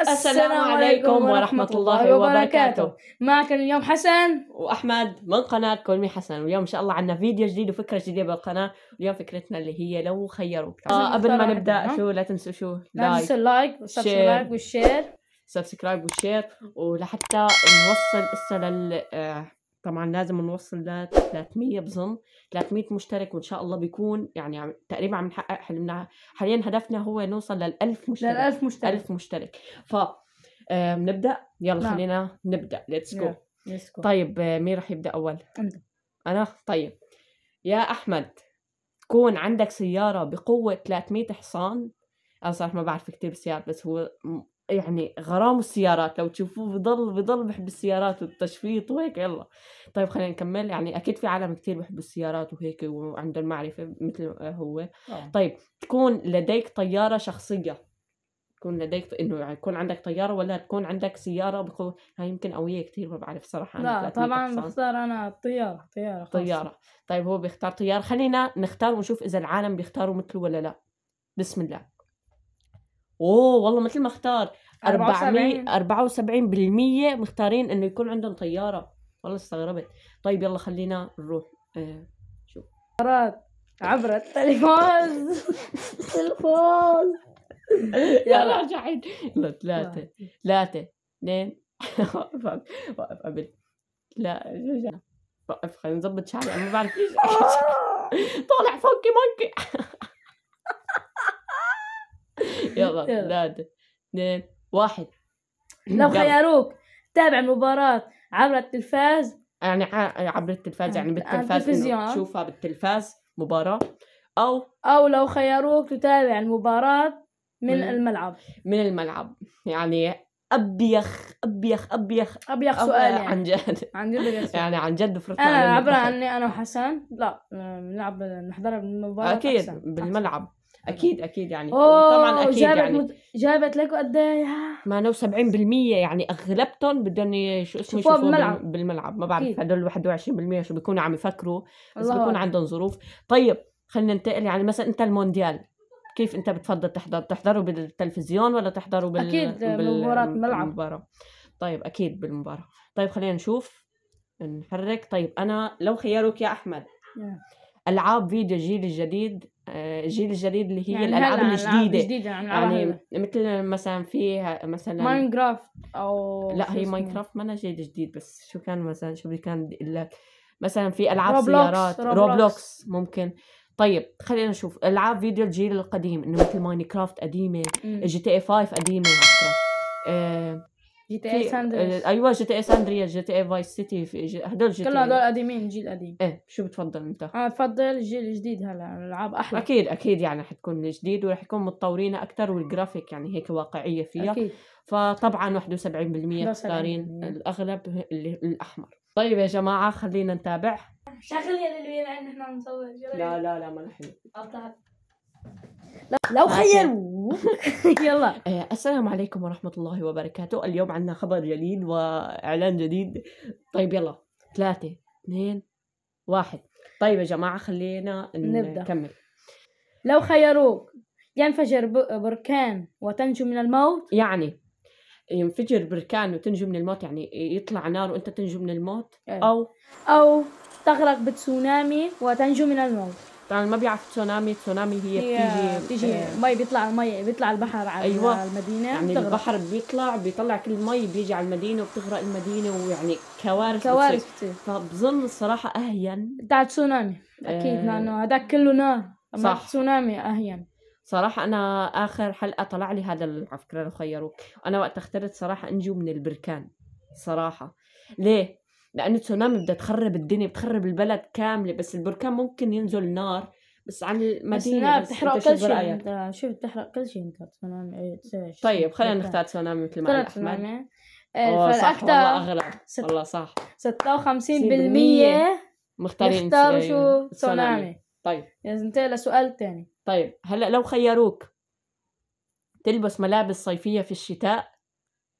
السلام عليكم ورحمة الله وبركاته معكم اليوم حسن وأحمد من قناة كولمي حسن واليوم إن شاء الله عندنا فيديو جديد وفكرة جديدة بالقناة اليوم فكرتنا اللي هي لو خيروك آه قبل ما نبدأ شو لا تنسوا شو لا تنسوا اللايك والسبسكرايب والشير سبسكرايب والشير ولحتى نوصل إسا لل آه، طبعا لازم نوصل ل 300 بظن 300 مشترك وان شاء الله بيكون يعني تقريبا عم نحقق حلمنا حاليا هدفنا هو نوصل لل 1000 مشترك لل 1000 مشترك 1000 مشترك ف بنبدا يلا نعم. خلينا نبدا ليتس جو طيب مين رح يبدا اول انت انا طيب يا احمد تكون عندك سياره بقوه 300 حصان انا صراحه ما بعرف كثير بالسيارات بس هو يعني غرام السيارات لو تشوفوه بضل بضل بحب السيارات والتشفيط وهيك يلا طيب خلينا نكمل يعني اكيد في عالم كثير بحبوا السيارات وهيك وعنده المعرفه مثل هو آه. طيب تكون لديك طياره شخصيه تكون لديك انه يعني يكون عندك طياره ولا تكون عندك سياره بقوة هاي يمكن قويه كثير ما بعرف صراحه لا طبعا بختار انا الطياره طياره خاصة. طياره طيب هو بيختار طياره خلينا نختار ونشوف اذا العالم بيختاروا مثله ولا لا بسم الله اوه والله مثل ما اختار 400 74% مختارين انه يكون عندهم طياره والله استغربت طيب يلا خلينا نروح آه، شوف عبرت عبر تليفون تليفون يلا جحد لا ثلاثة ثلاثة اثنين وقف وقف قبل لا وقف طيب، خلينا نظبط شعري انا ما بعرف ايش طالع فوكي مونكي يلا ثلاثة اثنين واحد لو خيروك تابع مباراة عبر التلفاز يعني عبر التلفاز يعني بالتلفاز تشوفها بالتلفاز مباراة أو أو لو خيروك تتابع المباراة من, من الملعب من الملعب يعني أبيخ أبيخ أبيخ أبيخ سؤال يعني. عن جد عن جد يعني عن جد فرقنا أنا عبر عني أنا وحسن لا نلعب نحضر بالمباراة أكيد أحسن. بالملعب اكيد اكيد يعني طبعا اكيد جابت يعني مد... جابت لك قد ايه ما نو 70% يعني اغلبتهم بدهم شو اسمه يشوفوه بالملعب بالملعب ما بعرف هدول 21% شو بيكونوا عم يفكروا بس بيكون عندهم ظروف طيب خلينا ننتقل يعني مثلا انت المونديال كيف انت بتفضل تحضر تحضره بالتلفزيون ولا تحضره بال اكيد بالمباراه الملعب المباراه طيب اكيد بالمباراه طيب خلينا نشوف نحرك طيب انا لو خيروك يا احمد yeah. العاب فيديو الجيل الجديد الجيل آه، الجديد اللي هي يعني الالعاب الجديده جديدة يعني, يعني مثل مثلا في مثلا ماينكرافت او لا هي ماينكرافت ما جيل جديد بس شو كان مثلا شو كان بدي اقول لك مثلا في العاب روبلوكس سيارات روبلوكس, روبلوكس ممكن طيب خلينا نشوف العاب فيديو الجيل القديم انه مثل ماينكرافت قديمه جي تي اي 5 قديمه آه جي تي اي آه، ساندريس ايوه جي تي اي ساندريس جي تي اي فايس سيتي في هدول جي تي إيه. كلهم هدول قديمين جيل قديم ايه شو بتفضل انت؟ انا آه، بفضل الجيل الجديد هلا الالعاب احلى اكيد اكيد يعني حتكون جديد ورح يكون متطورين اكثر والجرافيك يعني هيك واقعيه فيها اكيد فطبعا 71% مختارين الاغلب اللي الاحمر طيب يا جماعه خلينا نتابع شغل يا للوين عندنا عم نصور لا لا لا ما نحن لو خيروك يلا آه، السلام عليكم ورحمة الله وبركاته اليوم عندنا خبر جديد وإعلان جديد طيب يلا ثلاثة اثنين واحد طيب يا جماعة خلينا نبدأ. نكمل لو خيروك ينفجر بركان وتنجو من الموت يعني ينفجر بركان وتنجو من الموت يعني يطلع نار وانت تنجو من الموت إيه. او او تغرق بتسونامي وتنجو من الموت يعني ما بيعرف تسونامي تسونامي هي, هي بتيجي بتيجي آه مي بيطلع مي بيطلع البحر على أيوة المدينه يعني بتغرق. البحر بيطلع بيطلع كل مي بيجي على المدينه وبتغرق المدينه ويعني كوارث كوارث بتصير فبظن الصراحه اهين بتاع تسونامي اكيد آه لانه هذاك كله نار صح تسونامي اهين صراحة أنا آخر حلقة طلع لي هذا على فكرة اللي خيروك أنا وقت اخترت صراحة أنجو من البركان صراحة ليه؟ لأنه تسونامي بدها تخرب الدنيا بتخرب البلد كاملة بس البركان ممكن ينزل نار بس عن المدينة بس, بس بتحرق كل شيء انت بتحرق كل شيء انت تسونامي ايه، طيب خلينا نختار تسونامي مثل ما قلت آه، فالاكثر والله والله صح 56% مختارين اختاروا شو تسونامي طيب لازم لسؤال سؤال طيب هلا لو خيروك تلبس ملابس صيفية في الشتاء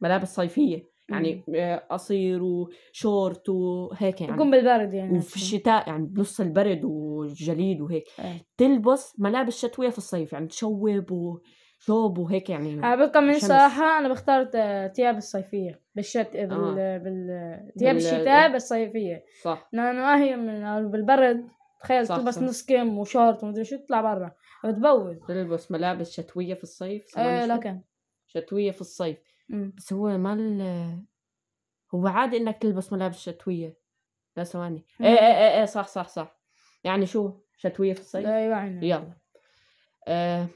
ملابس صيفية يعني إمم. قصير وشورت وهيك يعني بكون بالبرد يعني وفي الشتاء يعني بنص البرد والجليد وهيك ايه. تلبس ملابس شتويه في الصيف يعني تشوب وثوب وهيك يعني انا بقى من صراحه انا بختار ثياب الصيفيه بالشت بال آه. بال ثياب الشتاء بالصيفيه صح لانه هي من بالبرد تخيل صح تلبس صح. نص كم وشورت ومدري شو تطلع برا بتبوز تلبس ملابس شتويه في الصيف ايه لكن شتويه في الصيف إمم. بس هو مال هو عادي إنّك تلبس ملابس شتوية، لا ثواني إيه،, إمم. ايه ايه ايه صح، صح، صح، يعني شو شتوية في الصيف؟ أيوه يلا آه،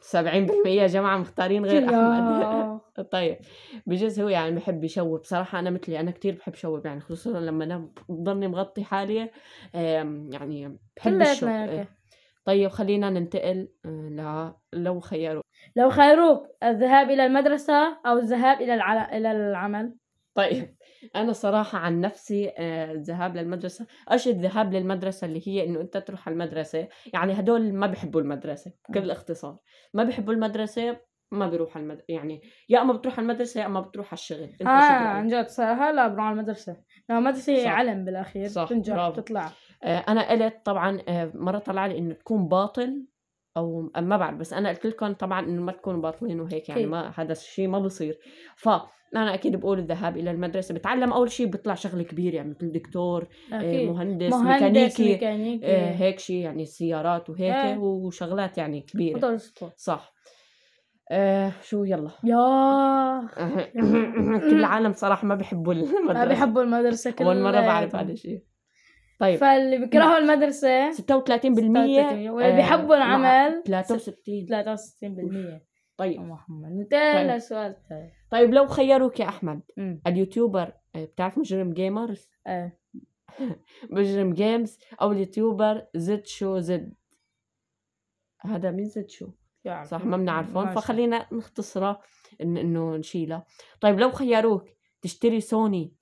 سبعين بالمية يا جماعة مختارين غير أحمد طيب بجوز هو يعني بحب يشوّب، صراحة أنا مثلي أنا كتير بحب شوب يعني خصوصًا لمّا أنا بضلني مغطّي حالي يعني بحب الشّوب إيه. طيب خلّينا ننتقل آه، لو خيروا لو خيروك الذهاب إلى المدرسة أو الذهاب إلى الع... إلى العمل طيب أنا صراحة عن نفسي آه، الذهاب للمدرسة أش الذهاب للمدرسة اللي هي إنه أنت تروح على المدرسة يعني هدول ما بحبوا المدرسة آه. بكل اختصار ما بحبوا المدرسة ما بيروح على المدرسة يعني يا اما بتروح على المدرسه يا اما بتروح على الشغل انت اه عن جد صراحه لا بروح على المدرسه لا المدرسه هي علم بالاخير صح بتنجح بتطلع آه انا قلت طبعا آه مره طلع لي انه تكون باطل او ما بعرف بس انا قلت لكم طبعا انه ما تكونوا باطلين وهيك يعني ما هذا الشيء ما بصير ف انا اكيد بقول الذهاب الى المدرسه بتعلم اول شيء بيطلع شغله كبيره يعني مثل دكتور آه، أكيد. مهندس, مهندس ميكانيكي, ميكانيكي. آه هيك شيء يعني سيارات وهيك آه. وشغلات يعني كبيره صح آه شو يلا يا كل العالم صراحه ما بيحبوا المدرسه ما بيحبوا المدرسه كل اول مره بعرف هذا الشيء طيب فاللي بيكرهوا المدرسة 36% واللي بيحبوا العمل 63 63% طيب محمد انتهى طيب. السؤال طيب. طيب لو خيروك يا احمد م. اليوتيوبر آه، بتعرف مجرم جيمرز؟ ايه مجرم جيمز او اليوتيوبر زد شو زد هذا مين زد شو؟ يعني. صح ما بنعرفهم فخلينا نختصره انه نشيله طيب لو خيروك تشتري سوني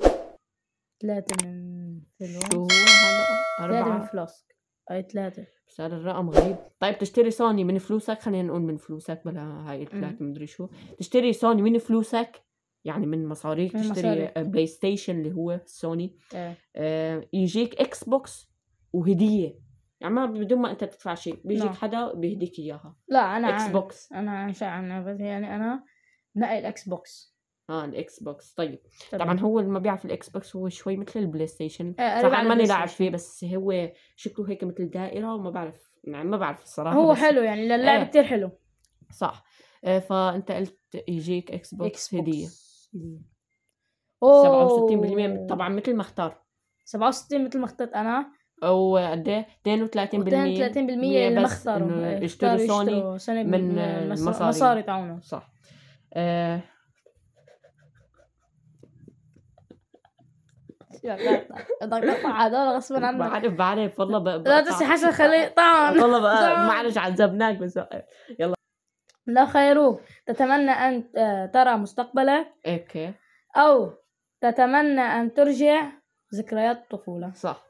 ثلاثة من فلوس شو هو هلا ثلاثة من أربعة فلاسك أي ثلاثة بس هذا الرقم غريب طيب تشتري سوني من فلوسك خلينا نقول من فلوسك بلا هاي الثلاثة مدري شو تشتري سوني من فلوسك يعني من مصاريك تشتري بلاي ستيشن آه، اللي هو سوني إيه. آه يجيك اكس بوكس وهدية يعني ما بدون ما انت تدفع شيء بيجيك نعم. حدا بيهديك اياها لا أنا اكس عن- بوكس أنا عن شو أنا بس يعني أنا نقي الإكس بوكس اه الاكس بوكس طيب طبعا, هو المبيع في الاكس بوكس هو شوي مثل البلاي ستيشن صح آه، صح ماني لاعب فيه بس هو شكله هيك مثل دائره وما بعرف يعني ما بعرف الصراحه هو حلو يعني للعب آه. كثير حلو صح آه فانت قلت يجيك اكس بوكس, هديه اوه 67% طبعا مثل ما اختار 67 مثل ما اخترت انا او قد ايه 32% 32% اللي اختاروا اشتروا سوني, سوني من المصاري, مصاري تاعونا صح آه اقطع هذول غصبا عنك بعرف بعرف والله لا تسي حسن خليه طعن والله معلش عذبناك بس يلا لو خيروك تتمنى أن آه، ترى مستقبلك اوكي أو تتمنى أن ترجع ذكريات الطفولة صح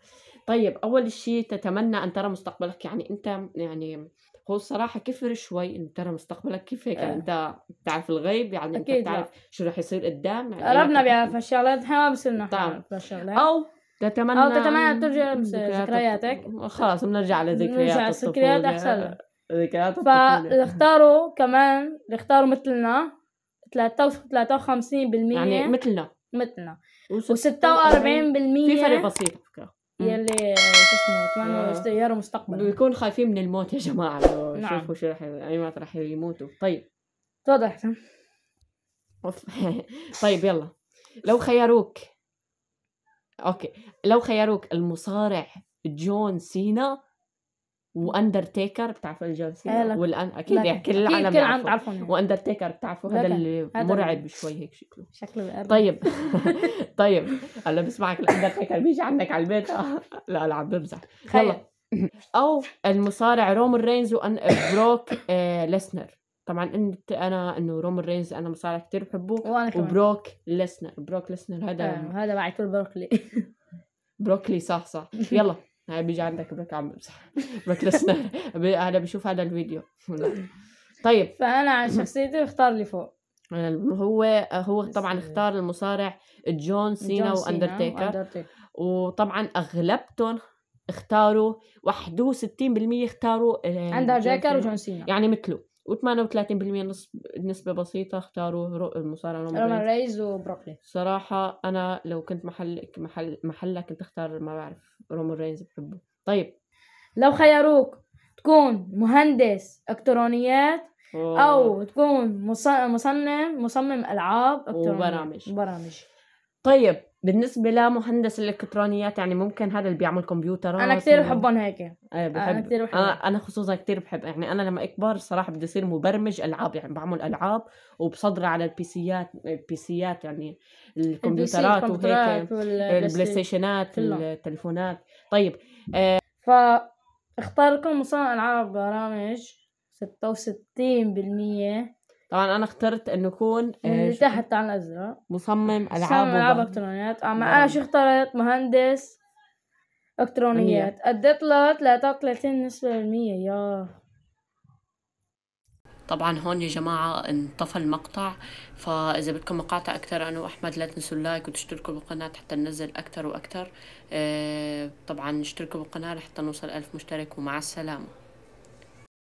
طيب أول شيء تتمنى أن ترى مستقبلك يعني أنت يعني هو الصراحة كفر شوي انه ترى مستقبلك كيف هيك يعني آه. انت بتعرف الغيب يعني انت بتعرف شو رح يصير قدام يعني ربنا بيعرف هالشغلات احنا ما بصيرنا طبعا او تتمنى او تتمنى ترجع ذكرياتك خلاص بنرجع لذكريات نرجع الذكريات احسن ذكريات فاختاروا كمان اختاروا مثلنا 53 يعني مثلنا مثلنا و46% في فرق بسيط فكرة يلي شو اسمه يتمنوا آه. مستقبل بيكون خايفين من الموت يا جماعه لو نعم. شوفوا شو راح اي مات راح يموتوا طيب تفضل احسن طيب يلا لو خيروك اوكي لو خيروك المصارع جون سينا واندرتيكر بتعرفوا الجون سينا إيه، والان اكيد يعني كل العالم يعني. بتعرفه واندرتيكر بتعرفوا هذا اللي مرعب شوي هيك شكله شكله بقرب. طيب طيب هلا بسمعك الاندرتيكر بيجي عندك على البيت لا لا عم بمزح يلا او المصارع رومان رينز وان آه، بروك آه ليسنر طبعا انت انا انه رومان رينز انا مصارع كثير بحبه وانا كمان وبروك ليسنر بروك ليسنر هذا هذا بعد بروكلي بروكلي صح صح يلا هاي بيجي عندك بك عم بمسح بك لسنا هلا بشوف هذا الفيديو طيب فانا عن شخصيتي بختار اللي فوق آه، هو آه، هو طبعا آه، اختار المصارع جون سينا واندرتيكر وطبعا اغلبتهم اختاروا 61% اختاروا عندها وجون سينا يعني مثله و38% نسبة بسيطة اختاروا المصارع رومان ريز وبروكلي صراحة أنا لو كنت محل محل محلك كنت اختار ما بعرف رومان رينز بحبه طيب لو خيروك تكون مهندس الكترونيات او تكون مصمم مصمم العاب وبرامج برامج طيب بالنسبة لمهندس الإلكترونيات يعني ممكن هذا اللي بيعمل كمبيوترات أنا كثير بحبهم هيك إيه، بحب. أنا كثير بحب أنا, آه، أنا خصوصا كثير بحب يعني أنا لما أكبر صراحة بدي أصير مبرمج ألعاب يعني بعمل ألعاب وبصدر على البيسيات البيسيات يعني الكمبيوترات وهيك البلاي ستيشنات التليفونات طيب آه ف اختار لكم مصنع ألعاب برامج 66% طبعا انا اخترت انه يكون آه، تحت على الازرق مصمم العاب مصمم العاب الكترونيات اما آه، نعم. انا شو اخترت مهندس الكترونيات اديت له 33% يا طبعا هون يا جماعة انطفى المقطع فإذا بدكم مقاطع أكثر أنا وأحمد لا تنسوا اللايك وتشتركوا بالقناة حتى ننزل أكثر وأكثر آه، طبعا اشتركوا بالقناة لحتى نوصل ألف مشترك ومع السلامة